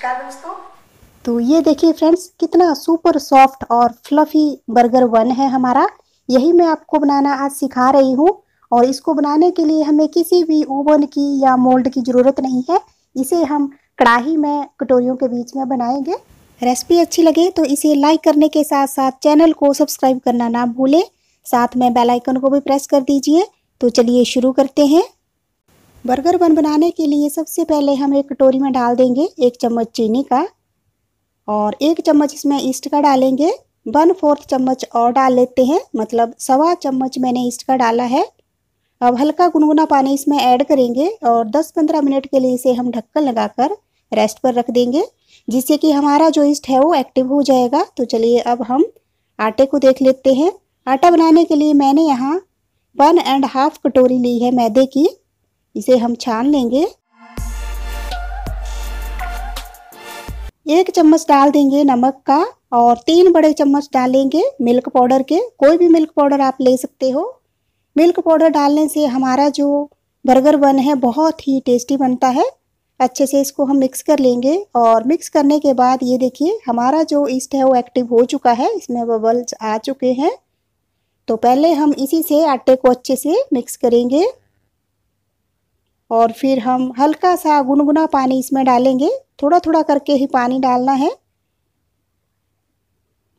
नमस्कार दोस्तों तो ये देखिए फ्रेंड्स कितना सुपर सॉफ्ट और फ्लफी बर्गर वन है हमारा यही मैं आपको बनाना आज सिखा रही हूँ और इसको बनाने के लिए हमें किसी भी ओवन की या मोल्ड की ज़रूरत नहीं है इसे हम कढ़ाही में कटोरियों के बीच में बनाएंगे रेसिपी अच्छी लगे तो इसे लाइक करने के साथ साथ चैनल को सब्सक्राइब करना ना भूलें साथ में बेल आइकन को भी प्रेस कर दीजिए तो चलिए शुरू करते हैं बर्गर बन बनाने के लिए सबसे पहले हम एक कटोरी में डाल देंगे एक चम्मच चीनी का और एक चम्मच इसमें ईस्ट का डालेंगे वन फोर्थ चम्मच और डाल लेते हैं मतलब सवा चम्मच मैंने ईस्ट का डाला है अब हल्का गुनगुना पानी इसमें ऐड करेंगे और 10-15 मिनट के लिए इसे हम ढक्कन लगाकर रेस्ट पर रख देंगे जिससे कि हमारा जो ईस्ट है वो एक्टिव हो जाएगा तो चलिए अब हम आटे को देख लेते हैं आटा बनाने के लिए मैंने यहाँ वन एंड हाफ कटोरी ली है मैदे की इसे हम छान लेंगे एक चम्मच डाल देंगे नमक का और तीन बड़े चम्मच डालेंगे मिल्क पाउडर के कोई भी मिल्क पाउडर आप ले सकते हो मिल्क पाउडर डालने से हमारा जो बर्गर बन है बहुत ही टेस्टी बनता है अच्छे से इसको हम मिक्स कर लेंगे और मिक्स करने के बाद ये देखिए हमारा जो ईस्ट है वो एक्टिव हो चुका है इसमें बबल्स आ चुके हैं तो पहले हम इसी से आटे को अच्छे से मिक्स करेंगे और फिर हम हल्का सा गुनगुना पानी इसमें डालेंगे थोड़ा थोड़ा करके ही पानी डालना है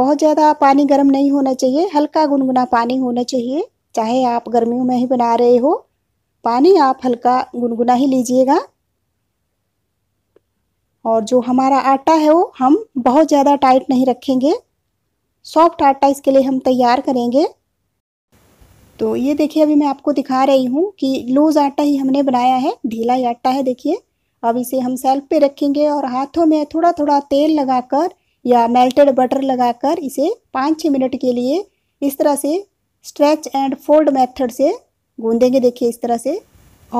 बहुत ज़्यादा पानी गर्म नहीं होना चाहिए हल्का गुनगुना पानी होना चाहिए चाहे आप गर्मियों में ही बना रहे हो पानी आप हल्का गुनगुना ही लीजिएगा और जो हमारा आटा है वो हम बहुत ज़्यादा टाइट नहीं रखेंगे सॉफ्ट आटा इसके लिए हम तैयार करेंगे तो ये देखिए अभी मैं आपको दिखा रही हूँ कि लूज़ आटा ही हमने बनाया है ढीला ही आटा है देखिए अब इसे हम सेल्फ पे रखेंगे और हाथों में थोड़ा थोड़ा तेल लगाकर या मेल्टेड बटर लगाकर इसे पाँच छः मिनट के लिए इस तरह से स्ट्रेच एंड फोल्ड मेथड से गूंदेंगे देखिए इस तरह से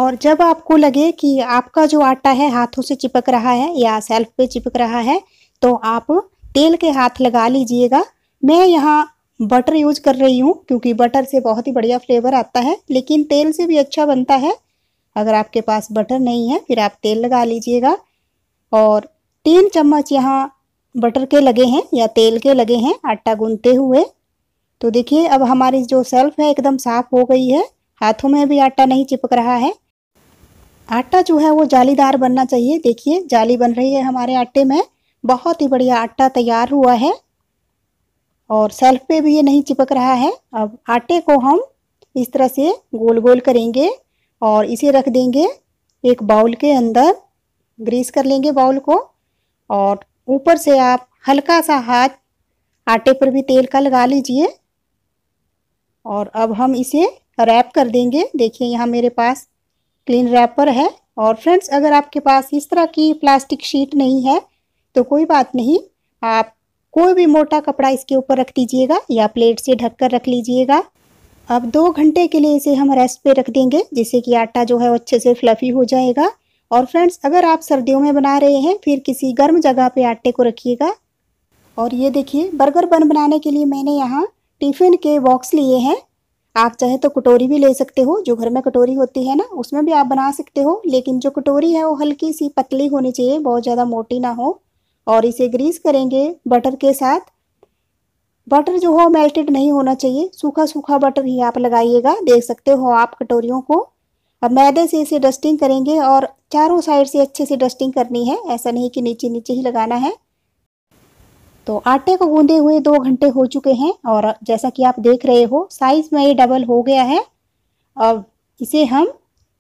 और जब आपको लगे कि आपका जो आटा है हाथों से चिपक रहा है या सेल्फ पे चिपक रहा है तो आप तेल के हाथ लगा लीजिएगा मैं यहाँ बटर यूज कर रही हूँ क्योंकि बटर से बहुत ही बढ़िया फ्लेवर आता है लेकिन तेल से भी अच्छा बनता है अगर आपके पास बटर नहीं है फिर आप तेल लगा लीजिएगा और तीन चम्मच यहाँ बटर के लगे हैं या तेल के लगे हैं आटा गूंथते हुए तो देखिए अब हमारी जो सेल्फ है एकदम साफ़ हो गई है हाथों में भी आटा नहीं चिपक रहा है आटा जो है वो जालीदार बनना चाहिए देखिए जाली बन रही है हमारे आटे में बहुत ही बढ़िया आटा तैयार हुआ है और सेल्फ पे भी ये नहीं चिपक रहा है अब आटे को हम इस तरह से गोल गोल करेंगे और इसे रख देंगे एक बाउल के अंदर ग्रीस कर लेंगे बाउल को और ऊपर से आप हल्का सा हाथ आटे पर भी तेल का लगा लीजिए और अब हम इसे रैप कर देंगे देखिए यहाँ मेरे पास क्लीन रैपर है और फ्रेंड्स अगर आपके पास इस तरह की प्लास्टिक शीट नहीं है तो कोई बात नहीं आप कोई भी मोटा कपड़ा इसके ऊपर रख दीजिएगा या प्लेट से ढककर रख लीजिएगा अब दो घंटे के लिए इसे हम रेस्ट पे रख देंगे जिससे कि आटा जो है अच्छे से फ्लफ़ी हो जाएगा और फ्रेंड्स अगर आप सर्दियों में बना रहे हैं फिर किसी गर्म जगह पे आटे को रखिएगा और ये देखिए बर्गर बन बनाने के लिए मैंने यहाँ टिफ़िन के बॉक्स लिए हैं आप चाहे तो कटोरी भी ले सकते हो जो घर में कटोरी होती है ना उसमें भी आप बना सकते हो लेकिन जो कटोरी है वो हल्की सी पतली होनी चाहिए बहुत ज़्यादा मोटी ना हो और इसे ग्रीस करेंगे बटर के साथ बटर जो हो मेल्टेड नहीं होना चाहिए सूखा सूखा बटर ही आप लगाइएगा देख सकते हो आप कटोरियों को अब मैदे से इसे डस्टिंग करेंगे और चारों साइड से अच्छे से डस्टिंग करनी है ऐसा नहीं कि नीचे नीचे ही लगाना है तो आटे को गूंदे हुए दो घंटे हो चुके हैं और जैसा कि आप देख रहे हो साइज़ में ये डबल हो गया है अब इसे हम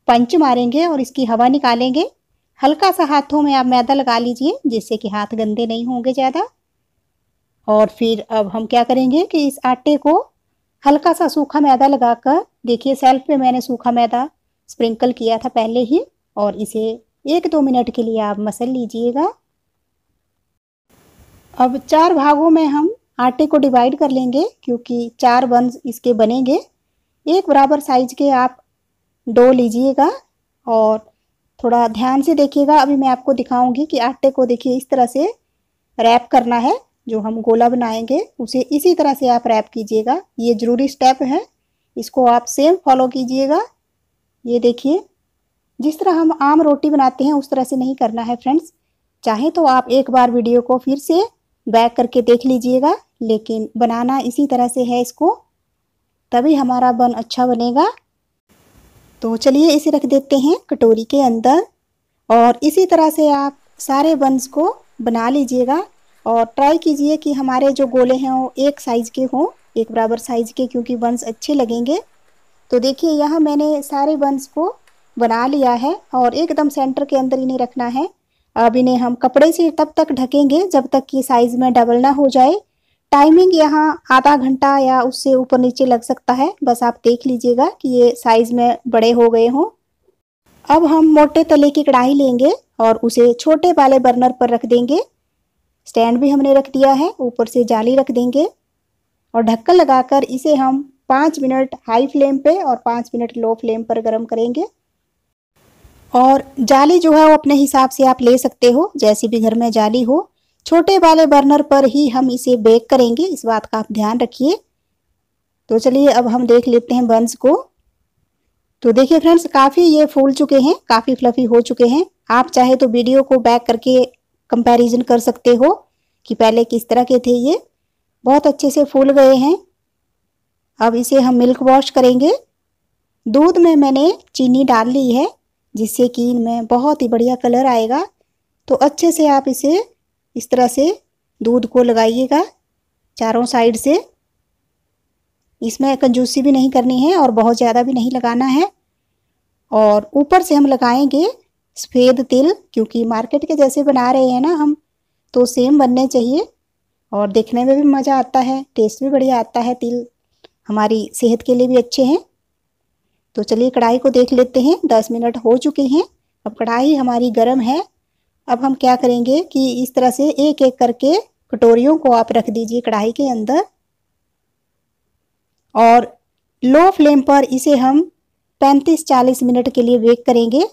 पंच मारेंगे और इसकी हवा निकालेंगे हल्का सा हाथों में आप मैदा लगा लीजिए जिससे कि हाथ गंदे नहीं होंगे ज़्यादा और फिर अब हम क्या करेंगे कि इस आटे को हल्का सा सूखा मैदा लगाकर देखिए सेल्फ पे मैंने सूखा मैदा स्प्रिंकल किया था पहले ही और इसे एक दो मिनट के लिए आप मसल लीजिएगा अब चार भागों में हम आटे को डिवाइड कर लेंगे क्योंकि चार बंस इसके बनेंगे एक बराबर साइज के आप डो लीजिएगा और थोड़ा ध्यान से देखिएगा अभी मैं आपको दिखाऊंगी कि आटे को देखिए इस तरह से रैप करना है जो हम गोला बनाएंगे उसे इसी तरह से आप रैप कीजिएगा ये ज़रूरी स्टेप है इसको आप सेम फॉलो कीजिएगा ये देखिए जिस तरह हम आम रोटी बनाते हैं उस तरह से नहीं करना है फ्रेंड्स चाहे तो आप एक बार वीडियो को फिर से बैक करके देख लीजिएगा लेकिन बनाना इसी तरह से है इसको तभी हमारा बन अच्छा बनेगा तो चलिए इसे रख देते हैं कटोरी के अंदर और इसी तरह से आप सारे बंस को बना लीजिएगा और ट्राई कीजिए कि हमारे जो गोले हैं वो एक साइज़ के हों एक बराबर साइज़ के क्योंकि बंस अच्छे लगेंगे तो देखिए यहाँ मैंने सारे बंस को बना लिया है और एकदम सेंटर के अंदर इन्हें रखना है अब इन्हें हम कपड़े से तब तक ढकेंगे जब तक कि साइज़ में डबल ना हो जाए टाइमिंग यहाँ आधा घंटा या उससे ऊपर नीचे लग सकता है बस आप देख लीजिएगा कि ये साइज़ में बड़े हो गए हों अब हम मोटे तले की कढ़ाई लेंगे और उसे छोटे वाले बर्नर पर रख देंगे स्टैंड भी हमने रख दिया है ऊपर से जाली रख देंगे और ढक्कन लगाकर इसे हम पाँच मिनट हाई फ्लेम पे और पाँच मिनट लो फ्लेम पर गर्म करेंगे और जाली जो है वो अपने हिसाब से आप ले सकते हो जैसी भी घर में जाली हो छोटे वाले बर्नर पर ही हम इसे बेक करेंगे इस बात का आप ध्यान रखिए तो चलिए अब हम देख लेते हैं बंस को तो देखिए फ्रेंड्स काफ़ी ये फूल चुके हैं काफ़ी फ्लफी हो चुके हैं आप चाहे तो वीडियो को बैक करके कंपैरिजन कर सकते हो कि पहले किस तरह के थे ये बहुत अच्छे से फूल गए हैं अब इसे हम मिल्क वॉश करेंगे दूध में मैंने चीनी डाल ली है जिससे कि इनमें बहुत ही बढ़िया कलर आएगा तो अच्छे से आप इसे इस तरह से दूध को लगाइएगा चारों साइड से इसमें कंजूसी भी नहीं करनी है और बहुत ज़्यादा भी नहीं लगाना है और ऊपर से हम लगाएंगे सफ़ेद तिल क्योंकि मार्केट के जैसे बना रहे हैं ना हम तो सेम बनने चाहिए और देखने में भी मज़ा आता है टेस्ट भी बढ़िया आता है तिल हमारी सेहत के लिए भी अच्छे हैं तो चलिए कढ़ाई को देख लेते हैं दस मिनट हो चुके हैं अब कढ़ाई हमारी गर्म है अब हम क्या करेंगे कि इस तरह से एक एक करके कटोरियों को आप रख दीजिए कढ़ाई के अंदर और लो फ्लेम पर इसे हम 35-40 मिनट के लिए बेक करेंगे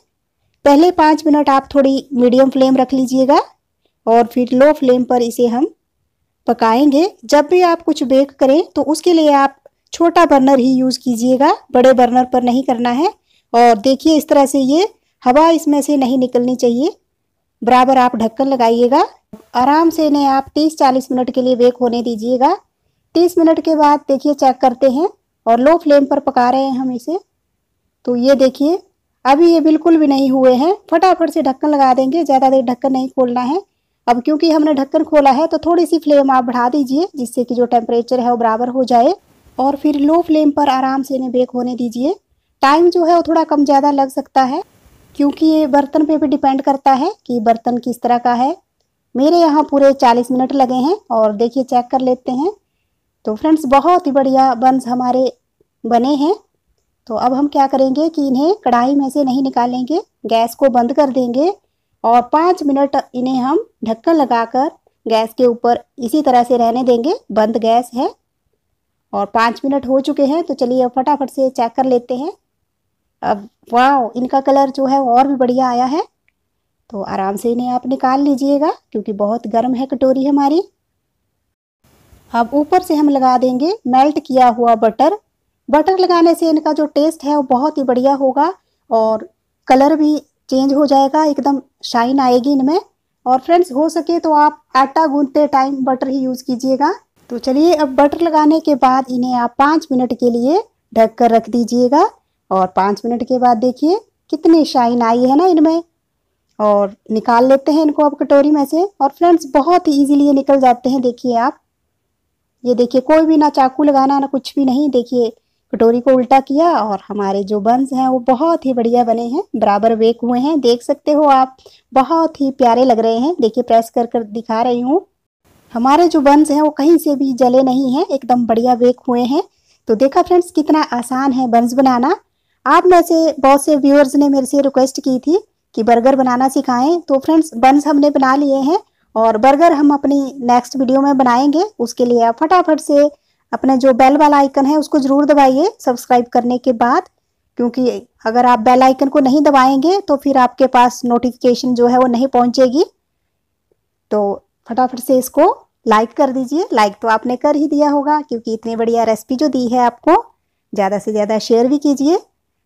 पहले पाँच मिनट आप थोड़ी मीडियम फ्लेम रख लीजिएगा और फिर लो फ्लेम पर इसे हम पकाएंगे जब भी आप कुछ बेक करें तो उसके लिए आप छोटा बर्नर ही यूज़ कीजिएगा बड़े बर्नर पर नहीं करना है और देखिए इस तरह से ये हवा इसमें से नहीं निकलनी चाहिए बराबर आप ढक्कन लगाइएगा आराम से इन्हें आप 30-40 मिनट के लिए वेक होने दीजिएगा 30 मिनट के बाद देखिए चेक करते हैं और लो फ्लेम पर पका रहे हैं हम इसे तो ये देखिए अभी ये बिल्कुल भी नहीं हुए हैं फटाफट से ढक्कन लगा देंगे ज़्यादा देर ढक्कन नहीं खोलना है अब क्योंकि हमने ढक्कन खोला है तो थोड़ी सी फ्लेम आप बढ़ा दीजिए जिससे कि जो टेम्परेचर है वो बराबर हो जाए और फिर लो फ्लेम पर आराम से इन्हें बेक होने दीजिए टाइम जो है वो थोड़ा कम ज़्यादा लग सकता है क्योंकि ये बर्तन पे भी डिपेंड करता है कि बर्तन किस तरह का है मेरे यहाँ पूरे चालीस मिनट लगे हैं और देखिए चेक कर लेते हैं तो फ्रेंड्स बहुत ही बढ़िया बंस हमारे बने हैं तो अब हम क्या करेंगे कि इन्हें कढ़ाई में से नहीं निकालेंगे गैस को बंद कर देंगे और पाँच मिनट इन्हें हम ढक्कन लगाकर गैस के ऊपर इसी तरह से रहने देंगे बंद गैस है और पाँच मिनट हो चुके हैं तो चलिए फटाफट से चेक कर लेते हैं अब वाह इनका कलर जो है और भी बढ़िया आया है तो आराम से इन्हें आप निकाल लीजिएगा क्योंकि बहुत गर्म है कटोरी हमारी अब ऊपर से हम लगा देंगे मेल्ट किया हुआ बटर बटर लगाने से इनका जो टेस्ट है वो बहुत ही बढ़िया होगा और कलर भी चेंज हो जाएगा एकदम शाइन आएगी इनमें और फ्रेंड्स हो सके तो आप आटा गूंथते टाइम बटर ही यूज़ कीजिएगा तो चलिए अब बटर लगाने के बाद इन्हें आप पाँच मिनट के लिए ढक कर रख दीजिएगा और पाँच मिनट के बाद देखिए कितनी शाइन आई है ना इनमें और निकाल लेते हैं इनको अब कटोरी में से और फ्रेंड्स बहुत ही ईजिली ये निकल जाते हैं देखिए आप ये देखिए कोई भी ना चाकू लगाना ना कुछ भी नहीं देखिए कटोरी को उल्टा किया और हमारे जो बंस हैं वो बहुत ही बढ़िया बने हैं बराबर वेक हुए हैं देख सकते हो आप बहुत ही प्यारे लग रहे हैं देखिए प्रेस कर कर दिखा रही हूँ हमारे जो बंस हैं वो कहीं से भी जले नहीं हैं एकदम बढ़िया वेक हुए हैं तो देखा फ्रेंड्स कितना आसान है बंस बनाना आप में से बहुत से व्यूअर्स ने मेरे से रिक्वेस्ट की थी कि बर्गर बनाना सिखाएं तो फ्रेंड्स बंस हमने बना लिए हैं और बर्गर हम अपनी नेक्स्ट वीडियो में बनाएंगे उसके लिए आप फटाफट से अपना जो बेल वाला आइकन है उसको ज़रूर दबाइए सब्सक्राइब करने के बाद क्योंकि अगर आप बेल आइकन को नहीं दबाएंगे तो फिर आपके पास नोटिफिकेशन जो है वो नहीं पहुंचेगी तो फटाफट से इसको लाइक कर दीजिए लाइक तो आपने कर ही दिया होगा क्योंकि इतनी बढ़िया रेसिपी जो दी है आपको ज़्यादा से ज़्यादा शेयर भी कीजिए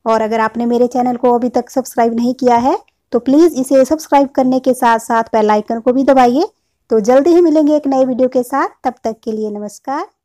और अगर आपने मेरे चैनल को अभी तक सब्सक्राइब नहीं किया है तो प्लीज़ इसे सब्सक्राइब करने के साथ साथ बेल आइकन को भी दबाइए तो जल्दी ही मिलेंगे एक नए वीडियो के साथ तब तक के लिए नमस्कार